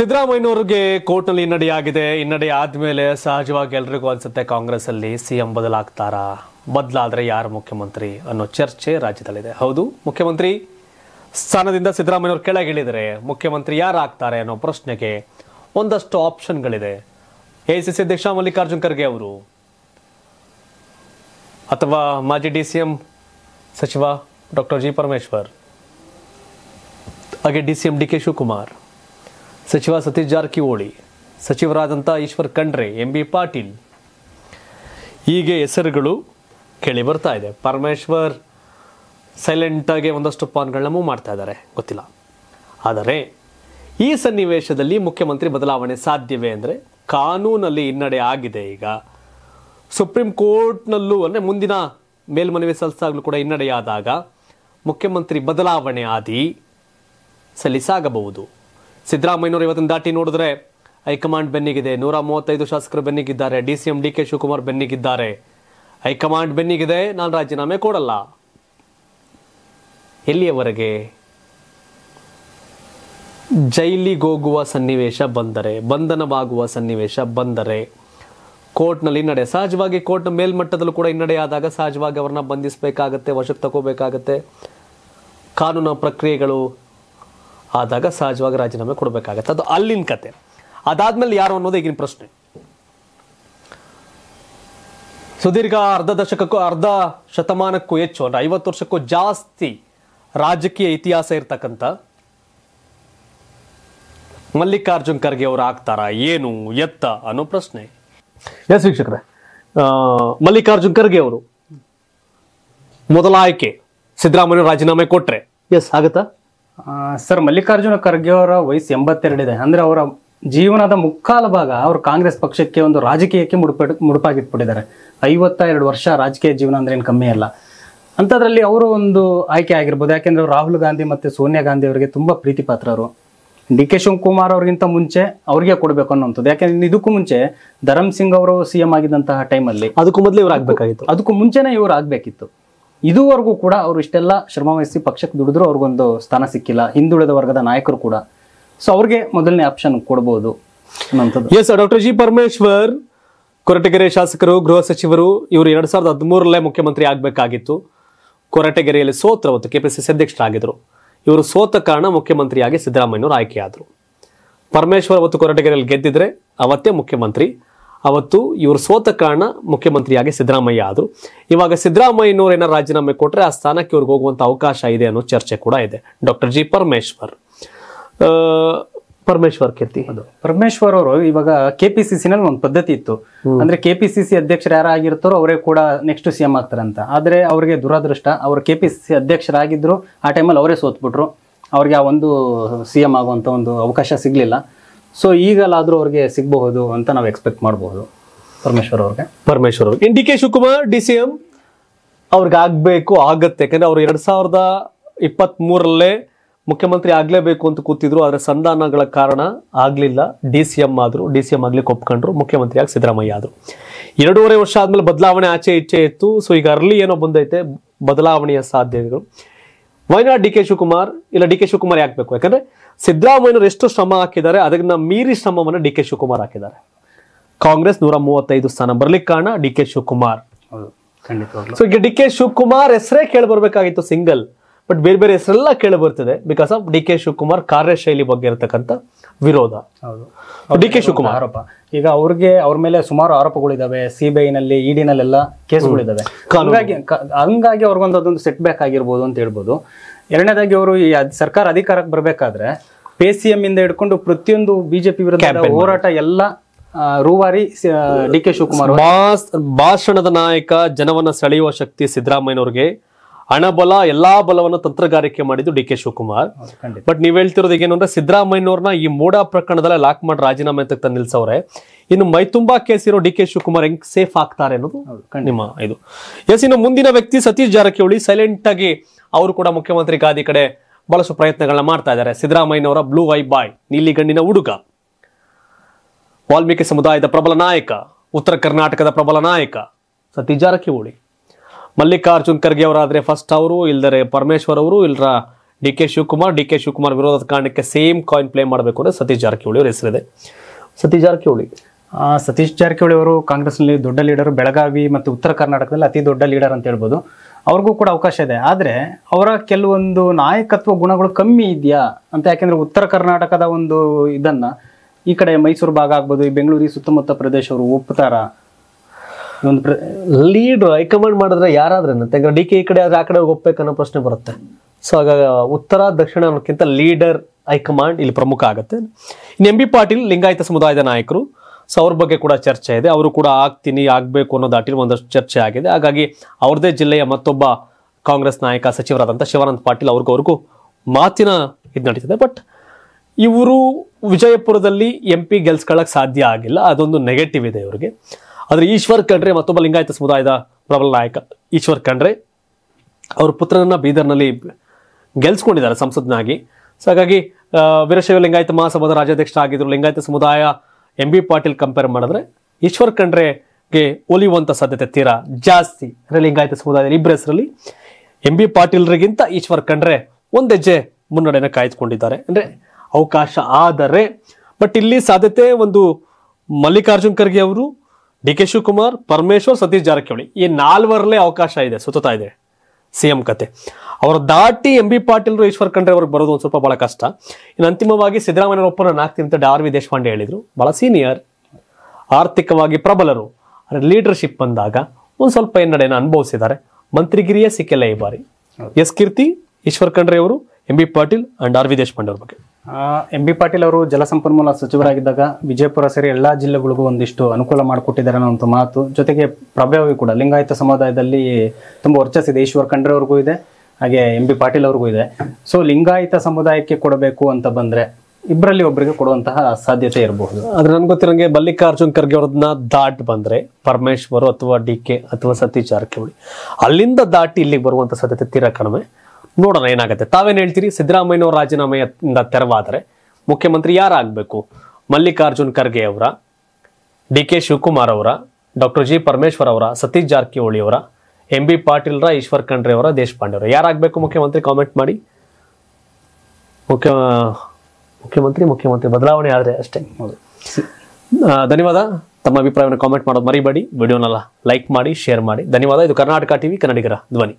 ಸಿದ್ದರಾಮಯ್ಯನವರಿಗೆ ಕೋರ್ಟ್ನಲ್ಲಿ ಹಿನ್ನಡೆಯಾಗಿದೆ ಹಿನ್ನಡೆ ಆದ್ಮೇಲೆ ಸಹಜವಾಗಿ ಎಲ್ರಿಗೂ ಅನ್ಸುತ್ತೆ ಕಾಂಗ್ರೆಸ್ ಅಲ್ಲಿ ಸಿಎಂ ಬದಲಾಗ್ತಾರಾ ಬದಲಾದ್ರೆ ಯಾರು ಮುಖ್ಯಮಂತ್ರಿ ಅನ್ನೋ ಚರ್ಚೆ ರಾಜ್ಯದಲ್ಲಿದೆ ಹೌದು ಮುಖ್ಯಮಂತ್ರಿ ಸ್ಥಾನದಿಂದ ಸಿದ್ದರಾಮಯ್ಯವ್ರು ಕೆಳಗಿಳಿದರೆ ಮುಖ್ಯಮಂತ್ರಿ ಯಾರಾಗ್ತಾರೆ ಅನ್ನೋ ಪ್ರಶ್ನೆಗೆ ಒಂದಷ್ಟು ಆಪ್ಷನ್ಗಳಿದೆ ಎ ಸಿ ಸಿ ಅಧ್ಯಕ್ಷ ಮಲ್ಲಿಕಾರ್ಜುನ್ ಖರ್ಗೆ ಅವರು ಅಥವಾ ಮಾಜಿ ಡಿ ಸಿ ಎಂ ಸಚಿವ ಡಾಕ್ಟರ್ ಜಿ ಪರಮೇಶ್ವರ್ ಹಾಗೆ D C M D K Shivakumar ಸಚಿವ ಸತೀಶ್ ಜಾರಕಿಹೊಳಿ ಸಚಿವರಾದಂಥ ಈಶ್ವರ್ ಖಂಡ್ರೆ ಎಂ ಬಿ ಪಾಟೀಲ್ ಹೀಗೆ ಹೆಸರುಗಳು ಕೇಳಿ ಬರ್ತಾ ಇದೆ ಪರಮೇಶ್ವರ್ ಸೈಲೆಂಟಾಗಿ ಒಂದಷ್ಟು ಪಾನ್ಗಳನ್ನ ಮೂವ್ ಮಾಡ್ತಾ ಇದ್ದಾರೆ ಗೊತ್ತಿಲ್ಲ ಆದರೆ ಈ ಸನ್ನಿವೇಶದಲ್ಲಿ ಮುಖ್ಯಮಂತ್ರಿ ಬದಲಾವಣೆ ಸಾಧ್ಯವೇ ಅಂದರೆ ಕಾನೂನಲ್ಲಿ ಹಿನ್ನಡೆ ಆಗಿದೆ ಈಗ ಸುಪ್ರೀಂ ಕೋರ್ಟ್ನಲ್ಲೂ ಅಂದರೆ ಮುಂದಿನ ಮೇಲ್ಮನವಿ ಸಲ್ಲಿಸಾಗಲೂ ಕೂಡ ಹಿನ್ನಡೆಯಾದಾಗ ಮುಖ್ಯಮಂತ್ರಿ ಬದಲಾವಣೆ ಆದಿ ಸಲ್ಲಿಸಾಗಬಹುದು ಸಿದ್ದರಾಮಯ್ಯನವರು ಇವತ್ತನ್ನು ದಾಟಿ ನೋಡಿದ್ರೆ ಹೈಕಮಾಂಡ್ ಬೆನ್ನಿಗಿದೆ ನೂರ ಮೂವತ್ತೈದು ಶಾಸಕರು ಬೆನ್ನಿಗಿದ್ದಾರೆ D C M D K Shivakumar ಬೆನ್ನಿಗಿದ್ದಾರೆ ಹೈಕಮಾಂಡ್ ಬೆನ್ನಿಗಿದೆ ನಾನು ರಾಜೀನಾಮೆ ಕೊಡಲ್ಲ ಎಲ್ಲಿಯವರೆಗೆ ಜೈಲಿಗೋಗುವ ಸನ್ನಿವೇಶ ಬಂದರೆ ಬಂಧನವಾಗುವ ಸನ್ನಿವೇಶ ಬಂದರೆ ಕೋರ್ಟ್ನಲ್ಲಿ ಹಿನ್ನಡೆ ಸಹಜವಾಗಿ ಕೋರ್ಟ್ನ ಮೇಲ್ಮಟ್ಟದಲ್ಲೂ ಕೂಡ ಹಿನ್ನಡೆ ಆದಾಗ ಸಹಜವಾಗಿ ಅವರನ್ನ ಬಂಧಿಸಬೇಕಾಗತ್ತೆ ವಶಕ್ಕೆ ತಗೋಬೇಕಾಗತ್ತೆ ಕಾನೂನು ಪ್ರಕ್ರಿಯೆಗಳು ಆದಾಗ ಸಹಜವಾಗಿ ರಾಜೀನಾಮೆ ಕೊಡಬೇಕಾಗತ್ತೆ ಅದು ಅಲ್ಲಿನ ಕತೆ ಅದಾದ್ಮೇಲೆ ಯಾರು ಅನ್ನೋದು ಈಗಿನ ಪ್ರಶ್ನೆ ಸುದೀರ್ಘ ಅರ್ಧ ದಶಕಕ್ಕೂ ಅರ್ಧ ಶತಮಾನಕ್ಕೂ ಹೆಚ್ಚು ಅಂದ್ರೆ ಐವತ್ತು ವರ್ಷಕ್ಕೂ ಜಾಸ್ತಿ ರಾಜಕೀಯ ಇತಿಹಾಸ ಇರ್ತಕ್ಕಂಥ ಮಲ್ಲಿಕಾರ್ಜುನ್ ಖರ್ಗೆ ಅವರು ಆಗ್ತಾರಾ ಏನು ಎತ್ತ ಅನ್ನೋ ಪ್ರಶ್ನೆ ಎಸ್ ವೀಕ್ಷಕರೇ ಮಲ್ಲಿಕಾರ್ಜುನ್ ಖರ್ಗೆ ಅವರು ಮೊದಲ ಆಯ್ಕೆ ಸಿದ್ದರಾಮಯ್ಯ ರಾಜೀನಾಮೆ ಕೊಟ್ರೆ ಎಸ್ ಆಗತ್ತಾ ಸರ್ ಮಲ್ಲಿಕಾರ್ಜುನ ಖರ್ಗೆ ಅವರ ವಯಸ್ಸು ಎಂಬತ್ತೆರಡಿದೆ ಅಂದರೆ ಅವರ ಜೀವನದ ಮುಕ್ಕಾಲ ಭಾಗ ಅವರು ಕಾಂಗ್ರೆಸ್ ಪಕ್ಷಕ್ಕೆ ಒಂದು ರಾಜಕೀಯಕ್ಕೆ ಮುಡುಪ ಮುಡುಪಾಗಿಟ್ಬಿಟ್ಟಿದ್ದಾರೆ ಎರಡು ವರ್ಷ ರಾಜಕೀಯ ಜೀವನ ಅಂದ್ರೆ ಏನು ಕಮ್ಮಿ ಅಲ್ಲ ಅಂಥದ್ರಲ್ಲಿ ಅವರು ಒಂದು ಆಯ್ಕೆ ಆಗಿರ್ಬೋದು ಯಾಕೆಂದರೆ ರಾಹುಲ್ ಗಾಂಧಿ ಮತ್ತು ಸೋನಿಯಾ ಗಾಂಧಿ ಅವರಿಗೆ ತುಂಬ ಪ್ರೀತಿ ಪಾತ್ರರು ಡಿ ಕೆ ಶಿವಕುಮಾರ್ ಅವ್ರಿಗಿಂತ ಮುಂಚೆ ಅವ್ರಿಗೆ ಕೊಡಬೇಕು ಅನ್ನೋಂಥದ್ದು ಯಾಕೆಂದ್ರೆ ಇದಕ್ಕೂ ಮುಂಚೆ ಧರಮ್ ಸಿಂಗ್ ಅವರು ಸಿ ಎಂ ಆಗಿದ್ದಂತಹ ಟೈಮಲ್ಲಿ ಅದಕ್ಕೂ ಮೊದಲು ಇವ್ರು ಆಗಬೇಕಾಗಿತ್ತು ಅದಕ್ಕೂ ಮುಂಚೆನೇ ಇವ್ರು ಆಗಬೇಕಿತ್ತು ಇದುವರೆಗೂ ಕೂಡ ಅವರು ಇಷ್ಟೆಲ್ಲ ಶ್ರಮ ವಹಿಸಿ ಪಕ್ಷಕ್ಕೆ ದುಡಿದ್ರು ಅವ್ರಿಗೊಂದು ಸ್ಥಾನ ಸಿಕ್ಕಿಲ್ಲ ಹಿಂದುಳಿದ ವರ್ಗದ ನಾಯಕರು ಕೂಡ ಸೊ ಅವ್ರಿಗೆ ಮೊದಲನೇ ಆಪ್ಷನ್ ಕೊಡಬಹುದು yes doctor G Parameshwar Koratagere ಶಾಸಕರು ಗೃಹ ಸಚಿವರು ಇವರು ಎರಡ್ ಸಾವಿರದ ಹದಿಮೂರಲ್ಲೇ ಮುಖ್ಯಮಂತ್ರಿ ಆಗ್ಬೇಕಾಗಿತ್ತು ಕೊರಟಗೆರೆಯಲ್ಲಿ ಸೋತ್ರ ಅವತ್ತು ಕೆಪಿಸಿಸಿ ಅಧ್ಯಕ್ಷರಾಗಿದ್ದರು ಇವರು ಸೋತ ಕಾರಣ ಮುಖ್ಯಮಂತ್ರಿಯಾಗಿ ಸಿದ್ದರಾಮಯ್ಯವರು ಆಯ್ಕೆಯಾದರು ಪರಮೇಶ್ವರ್ ಅವತ್ತು ಕೊರಟಗೆರೆಯಲ್ಲಿ ಗೆದ್ದಿದ್ರೆ ಅವತ್ತೇ ಮುಖ್ಯಮಂತ್ರಿ ಅವತ್ತು ಇವರು ಸೋತ ಕಾರಣ ಮುಖ್ಯಮಂತ್ರಿಯಾಗಿ ಸಿದ್ದರಾಮಯ್ಯ ಆದರು ಇವಾಗ ಸಿದ್ದರಾಮಯ್ಯನವರು ಏನೋ ರಾಜೀನಾಮೆ ಕೊಟ್ಟರೆ ಆ ಸ್ಥಾನಕ್ಕೆ ಇವ್ರಿಗೆ ಹೋಗುವಂಥ ಅವಕಾಶ ಇದೆ ಅನ್ನೋ ಚರ್ಚೆ ಕೂಡ ಇದೆ ಡಾಕ್ಟರ್ ಜಿ ಪರಮೇಶ್ವರ್ ಪರಮೇಶ್ವರ್ ಕೀರ್ತಿ ಪರಮೇಶ್ವರ್ ಅವರು ಇವಾಗ ಕೆ ಪಿ ಸಿ ಒಂದು ಪದ್ಧತಿ ಇತ್ತು ಅಂದ್ರೆ ಕೆಪಿಸಿಸಿ ಸಿ ಅಧ್ಯಕ್ಷರು ಯಾರಾಗಿರ್ತಾರೋ ಅವರೇ ಕೂಡ ನೆಕ್ಸ್ಟ್ ಸಿಎಂ ಅಂತ ಆದ್ರೆ ಅವ್ರಿಗೆ ದುರದೃಷ್ಟ ಅವರು ಕೆ ಸಿ ಅಧ್ಯಕ್ಷರಾಗಿದ್ರು ಆ ಟೈಮಲ್ಲಿ ಅವರೇ ಸೋತ್ಬಿಟ್ರು ಅವ್ರಿಗೆ ಆ ಒಂದು ಸಿಎಂ ಆಗುವಂತ ಒಂದು ಅವಕಾಶ ಸಿಗ್ಲಿಲ್ಲ ಸೊ ಈಗಲಾದರೂ ಅವ್ರಿಗೆ ಸಿಗಬಹುದು ಅಂತ ನಾವು ಎಕ್ಸ್ಪೆಕ್ಟ್ ಮಾಡಬಹುದು ಪರಮೇಶ್ವರ್ ಅವ್ರಿಗೆ ಪರಮೇಶ್ವರ್ ಅವ್ರಿಗೆ ಇನ್ D K Shivakumar D C M ಅವ್ರಿಗೆ ಆಗಬೇಕು ಆಗತ್ತೆ ಯಾಕಂದ್ರೆ ಅವ್ರು ಎರಡು ಸಾವಿರದ ಇಪ್ಪತ್ತ್ಮೂರಲ್ಲೇ ಮುಖ್ಯಮಂತ್ರಿ ಆಗಲೇಬೇಕು ಅಂತ ಕೂತಿದ್ರು ಆದರೆ ಸಂಧಾನಗಳ ಕಾರಣ ಆಗಲಿಲ್ಲ ಡಿ ಸಿ ಎಂ ಆದರು ಡಿ ಸಿ ಎಂ ಆಗ್ಲಿಕ್ಕೆ ಒಪ್ಕೊಂಡ್ರು ಮುಖ್ಯಮಂತ್ರಿಯಾಗಿ ಸಿದ್ದರಾಮಯ್ಯ ಆದರು ಎರಡೂವರೆ ವರ್ಷ ಆದಮೇಲೆ ಬದಲಾವಣೆ ಆಚೆ ಇಚ್ಛೆ ಇತ್ತು ಸೊ ಈಗ ಅರ್ಲಿ ಏನೋ ಬಂದೈತೆ ಬದಲಾವಣೆಯ ಸಾಧ್ಯತೆಗಳು ವೈನಾಡ್ ಡಿ ಕೆ ಶಿವಕುಮಾರ್ ಇಲ್ಲ ಡಿ ಕೆ ಶಿವಕುಮಾರ್ ಯಾಕಬೇಕು ಯಾಕಂದರೆ ಸಿದ್ದರಾಮಯ್ಯನವರು ಎಷ್ಟು ಶ್ರಮ ಹಾಕಿದ್ದಾರೆ ಅದನ್ನ ಮೀರಿ ಶ್ರಮವನ್ನು ಡಿ ಕೆ ಶಿವಕುಮಾರ್ ಹಾಕಿದ್ದಾರೆ ಕಾಂಗ್ರೆಸ್ ನೂರ ಮೂವತ್ತೈದು ಸ್ಥಾನ ಬರ್ಲಿಕ್ಕೆ ಕಾರಣ ಡಿ ಕೆ ಶಿವಕುಮಾರ್ ಸೊ ಈಗ ಡಿ ಕೆ ಶಿವಕುಮಾರ್ ಹೆಸರೇ ಕೇಳಿ ಬರ್ಬೇಕಾಗಿತ್ತು ಸಿಂಗಲ್ ಬಟ್ ಬೇರೆ ಬೇರೆ ಹೆಸರೆಲ್ಲ ಕೇಳಿ ಬರ್ತದೆ because of D K Shivakumar ಕಾರ್ಯಶೈಲಿ ಬಗ್ಗೆ ಇರತಕ್ಕಂಥ ವಿರೋಧ ಹೌದು ಡಿ ಕೆ ಶಿವಕುಮಾರ್ ಆರೋಪ ಈಗ ಅವ್ರಿಗೆ ಅವ್ರ ಮೇಲೆ ಸುಮಾರು ಆರೋಪಗಳಿದಾವೆ ಸಿಬಿಐನಲ್ಲಿ ಇಡಿನಲ್ಲೆಲ್ಲ e ಕೇಸ್ಗಳಿದಾವೆ ಹಂಗಾಗಿ ಹಂಗಾಗಿ ಅವ್ರಿಗೊಂದು ಅದೊಂದು ಸೆಟ್ ಬ್ಯಾಕ್ ಆಗಿರ್ಬೋದು ಅಂತ ಹೇಳ್ಬೋದು ಎರಡನೇದಾಗಿ ಅವರು ಈ ಸರ್ಕಾರ ಅಧಿಕಾರಕ್ಕೆ ಬರಬೇಕಾದ್ರೆ ಪಿ ಸಿ ಎಂ ಇಂದ ಹಿಡ್ಕೊಂಡು ಪ್ರತಿಯೊಂದು ಬಿಜೆಪಿ ವಿರುದ್ಧ ಹೋರಾಟ ಎಲ್ಲ ರೂವಾರಿ ಡಿ ಕೆ ಶಿವಕುಮಾರ್ ಭಾಷಣದ ನಾಯಕ ಜನವನ್ನ ಸೆಳೆಯುವ ಶಕ್ತಿ ಸಿದ್ದರಾಮಯ್ಯನವ್ರಿಗೆ ಹಣಬಲ ಎಲ್ಲಾ ಬಲವನ್ನು ತಂತ್ರಗಾರಿಕೆ ಮಾಡಿದ್ದು ಡಿ ಕೆ ಶಿವಕುಮಾರ್ ಬಟ್ ನೀವ್ ಹೇಳ್ತಿರೋದು ಏನು ಅಂದ್ರೆ ಸಿದ್ದರಾಮಯ್ಯವ್ರನ್ನ ಈ ಮೂಡ ಪ್ರಕರಣದಲ್ಲ ಲಾಕ್ ಮಾಡಿ ರಾಜೀನಾಮೆ ತಕ್ಕ ನಿಲ್ಸವ್ರೆ ಇನ್ನು ಮೈತುಂಬಾ ಕೇಸ್ ಇರೋ ಡಿ ಕೆ ಶಿವಕುಮಾರ್ ಹೆಂಗ್ ಸೇಫ್ ಆಗ್ತಾರೆ ಅನ್ನೋದು ನಿಮ್ಮ ಇದು ಎಸ್ ಇನ್ನು ಮುಂದಿನ ವ್ಯಕ್ತಿ ಸತೀಶ್ ಜಾರಕಿಹೊಳಿ ಸೈಲೆಂಟ್ ಆಗಿ ಅವರು ಕೂಡ ಮುಖ್ಯಮಂತ್ರಿ ಗಾದಿ ಕಡೆ ಬಹಳಷ್ಟು ಪ್ರಯತ್ನಗಳನ್ನ ಮಾಡ್ತಾ ಇದ್ದಾರೆ ಸಿದ್ದರಾಮಯ್ಯನವರ ಬ್ಲೂ ವೈ ಬಾಯ್ ನೀಲಿ ಗಣ್ಣಿನ ಹುಡುಗ ವಾಲ್ಮೀಕಿ ಸಮುದಾಯದ ಪ್ರಬಲ ನಾಯಕ ಉತ್ತರ ಕರ್ನಾಟಕದ ಪ್ರಬಲ ನಾಯಕ ಸತೀಶ್ ಜಾರಕಿಹೊಳಿ ಮಲ್ಲಿಕಾರ್ಜುನ್ ಖರ್ಗೆ ಅವರಾದರೆ ಫಸ್ಟ್ ಅವರು ಇಲ್ಲದರೆ ಪರಮೇಶ್ವರ್ ಅವರು ಇಲ್ಲರ D K Shivakumar D K Shivakumar ವಿರೋಧದ ಕಾರಣಕ್ಕೆ ಸೇಮ್ ಕಾಯಿನ್ ಪ್ಲೇ ಮಾಡಬೇಕು ಅಂದರೆ ಸತೀಶ್ ಜಾರಕಿಹೊಳಿ ಅವರ ಹೆಸರಿದೆ ಸತೀಶ್ ಜಾರಕಿಹೊಳಿ ಸತೀಶ್ ಜಾರಕಿಹೊಳಿ ಅವರು ಕಾಂಗ್ರೆಸ್ನಲ್ಲಿ ದೊಡ್ಡ ಲೀಡರ್ ಬೆಳಗಾವಿ ಮತ್ತು ಉತ್ತರ ಕರ್ನಾಟಕದಲ್ಲಿ ಅತಿ ದೊಡ್ಡ ಲೀಡರ್ ಅಂತ ಹೇಳ್ಬೋದು ಅವ್ರಿಗೂ ಕೂಡ ಅವಕಾಶ ಇದೆ ಆದರೆ ಅವರ ಕೆಲವೊಂದು ನಾಯಕತ್ವ ಗುಣಗಳು ಕಮ್ಮಿ ಇದೆಯಾ ಅಂತ ಯಾಕೆಂದರೆ ಉತ್ತರ ಕರ್ನಾಟಕದ ಒಂದು ಇದನ್ನು ಈ ಕಡೆ ಮೈಸೂರು ಭಾಗ ಆಗ್ಬೋದು ಈ ಬೆಂಗಳೂರಿ ಸುತ್ತಮುತ್ತ ಪ್ರದೇಶವರು ಉಪತಾರ ಒಂದು ಲೀಡ್ರು ಹೈಕಮಾಂಡ್ ಮಾಡಿದ್ರೆ ಯಾರಾದ್ರೇನು ಯಾಕಂದ್ರೆ ಡಿ ಕೆ ಈ ಕಡೆ ಆದ್ರೆ ಆ ಕಡೆ ಅನ್ನೋ ಪ್ರಶ್ನೆ ಬರುತ್ತೆ ಸೊ ಹಾಗಾಗಿ ಉತ್ತರ ದಕ್ಷಿಣ ಅನ್ನೋಕ್ಕಿಂತ ಲೀಡರ್ ಹೈಕಮಾಂಡ್ ಇಲ್ಲಿ ಪ್ರಮುಖ ಆಗುತ್ತೆ ಇನ್ನು ಎಂ ಬಿ ಪಾಟೀಲ್ ಲಿಂಗಾಯತ ಸಮುದಾಯದ ನಾಯಕರು ಸೊ ಅವ್ರ ಬಗ್ಗೆ ಕೂಡ ಚರ್ಚೆ ಇದೆ ಅವರು ಕೂಡ ಆಗ್ತೀನಿ ಆಗಬೇಕು ಅನ್ನೋ ದಾಟಿ ಒಂದಷ್ಟು ಚರ್ಚೆ ಆಗಿದೆ ಹಾಗಾಗಿ ಅವ್ರದೇ ಜಿಲ್ಲೆಯ ಮತ್ತೊಬ್ಬ ಕಾಂಗ್ರೆಸ್ ನಾಯಕ ಸಚಿವರಾದಂಥ ಶಿವಾನಂದ ಪಾಟೀಲ್ ಅವ್ರಿಗವ್ರಿಗೂ ಮಾತಿನ ಇದು ನಡೀತದೆ ಬಟ್ ಇವರು ವಿಜಯಪುರದಲ್ಲಿ ಎಂ ಪಿ ಗೆಲ್ಸ್ಕೊಳ್ಳೋಕ್ಕೆ ಸಾಧ್ಯ ಆಗಿಲ್ಲ ಅದೊಂದು ನೆಗೆಟಿವ್ ಇದೆ ಇವರಿಗೆ ಆದರೆ ಈಶ್ವರ್ ಖಂಡ್ರೆ ಮತ್ತೊಬ್ಬ ಲಿಂಗಾಯತ ಸಮುದಾಯದ ಪ್ರಬಲ ನಾಯಕ ಈಶ್ವರ್ ಖಂಡ್ರೆ ಅವ್ರ ಪುತ್ರನನ್ನ ಬೀದರ್ನಲ್ಲಿ ಗೆಲ್ಸ್ಕೊಂಡಿದ್ದಾರೆ ಸಂಸದನಾಗಿ ಸೊ ಹಾಗಾಗಿ ವೀರಶೈವ ಲಿಂಗಾಯತ ಮಹಾಸಭಾದ ಆಗಿದ್ದರು ಲಿಂಗಾಯತ ಸಮುದಾಯ ಎಂ ಬಿ ಪಾಟೀಲ್ ಕಂಪೇರ್ ಮಾಡಿದ್ರೆ ಈಶ್ವರ್ ಖಂಡ್ರೆಗೆ ಒಲಿಯುವಂತ ಸಾಧ್ಯತೆ ತೀರಾ ಜಾಸ್ತಿ ಅಂದರೆ ಲಿಂಗಾಯತ ಸಮುದಾಯದ ಇಬ್ಬರ ಹೆಸರಲ್ಲಿ ಎಂ ಬಿ ಪಾಟೀಲ್ರಿಗಿಂತ ಈಶ್ವರ್ ಖಂಡ್ರೆ ಒಂದು ಹೆಜ್ಜೆ ಮುನ್ನಡೆಯನ್ನು ಕಾಯ್ದುಕೊಂಡಿದ್ದಾರೆ ಅಂದರೆ ಅವಕಾಶ ಆದರೆ ಬಟ್ ಇಲ್ಲಿ ಸಾಧ್ಯತೆ ಒಂದು ಮಲ್ಲಿಕಾರ್ಜುನ್ ಖರ್ಗೆ ಅವರು ಡಿ ಕೆ ಶಿವಕುಮಾರ್ ಪರಮೇಶ್ವರ್ ಸತೀಶ್ ಜಾರಕಿಹೊಳಿ ಈ ನಾಲ್ವರಲ್ಲೇ ಅವಕಾಶ ಇದೆ ಸುತ್ತಾ ಇದೆ ಸಿಎಂ ಕತೆ ಅವರ ದಾಟಿ ಎಂ ಬಿ ಪಾಟೀಲ್ ಈಶ್ವರ್ ಖಂಡ್ರೆ ಅವ್ರಿಗೆ ಬರೋದು ಒಂದು ಸ್ವಲ್ಪ ಬಹಳ ಕಷ್ಟ ಇನ್ನು ಅಂತಿಮವಾಗಿ ಸಿದ್ದರಾಮಯ್ಯ ಒಪ್ಪನ ಹಾಕ್ತೀನಿ ಅಂತ ಆರ್ ವಿ ದೇಶಪಾಂಡೆ ಹೇಳಿದ್ರು ಬಹಳ ಸೀನಿಯರ್ ಆರ್ಥಿಕವಾಗಿ ಪ್ರಬಲರು ಆದರೆ ಲೀಡರ್ಶಿಪ್ ಬಂದಾಗ ಒಂದು ಸ್ವಲ್ಪ ಹಿನ್ನಡೆಯನ್ನು ಅನುಭವಿಸಿದ್ದಾರೆ ಮಂತ್ರಿಗಿರಿಯೇ ಸಿಕ್ಕಿಲ್ಲ ಈ ಬಾರಿ ಎಸ್ ಕೀರ್ತಿ ಈಶ್ವರ್ ಖಂಡ್ರೆ ಅವರು M B Patil and R V Deshpande ಅವ್ರ ಬಗ್ಗೆ ಎಂ ಬಿ ಪಾಟೀಲ್ ಅವರು ಜಲಸಂಪನ್ಮೂಲ ಸಚಿವರಾಗಿದ್ದಾಗ ವಿಜಯಪುರ ಸೇರಿ ಎಲ್ಲ ಜಿಲ್ಲೆಗಳಿಗೂ ಒಂದಿಷ್ಟು ಅನುಕೂಲ ಮಾಡಿಕೊಟ್ಟಿದ್ದಾರೆ ಅನ್ನೋಂಥ ಮಾತು ಜೊತೆಗೆ ಪ್ರಭಾವಿ ಕೂಡ ಲಿಂಗಾಯತ ಸಮುದಾಯದಲ್ಲಿ ತುಂಬ ವರ್ಚಸ್ಸಿದೆ ಈಶ್ವರ್ ಖಂಡ್ರೆ ಅವ್ರಿಗೂ ಇದೆ ಹಾಗೆ ಎಂ ಬಿ ಪಾಟೀಲ್ ಅವ್ರಿಗೂ ಇದೆ ಸೊ ಲಿಂಗಾಯತ ಸಮುದಾಯಕ್ಕೆ ಕೊಡಬೇಕು ಅಂತ ಬಂದ್ರೆ ಇಬ್ಬರಲ್ಲಿ ಒಬ್ಬರಿಗೆ ಕೊಡುವಂತಹ ಸಾಧ್ಯತೆ ಇರಬಹುದು ಆದ್ರೆ ನನ್ಗೆ ಗೊತ್ತಿರೋಂಗೆ ಮಲ್ಲಿಕಾರ್ಜುನ್ ಖರ್ಗೆ ಅವ್ರದ್ನ ದಾಟ್ ಬಂದ್ರೆ ಪರಮೇಶ್ವರ್ ಅಥವಾ ಡಿ ಕೆ ಅಥವಾ ಸತೀಶ್ ಜಾರಕಿಹೊಳಿ ಅಲ್ಲಿಂದ ದಾಟಿ ಇಲ್ಲಿಗೆ ಬರುವಂತ ಸಾಧ್ಯತೆ ತೀರಾ ಕಡಿಮೆ ನೋಡೋಣ ಏನಾಗುತ್ತೆ ತಾವೇನು ಹೇಳ್ತೀರಿ ಸಿದ್ದರಾಮಯ್ಯವ್ರ ರಾಜೀನಾಮೆಯಿಂದ ತೆರವಾದರೆ ಮುಖ್ಯಮಂತ್ರಿ ಯಾರಾಗಬೇಕು ಮಲ್ಲಿಕಾರ್ಜುನ್ ಖರ್ಗೆ ಅವರ ಡಿ ಕೆ ಶಿವಕುಮಾರ್ ಅವರ ಡಾಕ್ಟರ್ ಜಿ ಪರಮೇಶ್ವರ್ ಅವರ ಸತೀಶ್ ಜಾರಕಿಹೊಳಿ ಅವರ ಎಂ ಬಿ ಪಾಟೀಲ್ರ ಈಶ್ವರ್ ಖಂಡ್ರೆ ಅವರ ದೇಶಪಾಂಡೆ ಅವರ ಯಾರಾಗಬೇಕು ಮುಖ್ಯಮಂತ್ರಿ ಕಾಮೆಂಟ್ ಮಾಡಿ ಮುಖ್ಯ ಮುಖ್ಯಮಂತ್ರಿ ಮುಖ್ಯಮಂತ್ರಿ ಬದಲಾವಣೆ ಆದರೆ ಅಷ್ಟೇ ಧನ್ಯವಾದ ತಮ್ಮ ಅಭಿಪ್ರಾಯವನ್ನು ಕಾಮೆಂಟ್ ಮಾಡೋದು ಮರಿಬೇಡಿ ವಿಡಿಯೋನೆಲ್ಲ ಲೈಕ್ ಮಾಡಿ ಶೇರ್ ಮಾಡಿ ಧನ್ಯವಾದ ಇದು ಕರ್ನಾಟಕ ಟಿವಿ ಕನ್ನಡಿಗರ ಧ್ವನಿ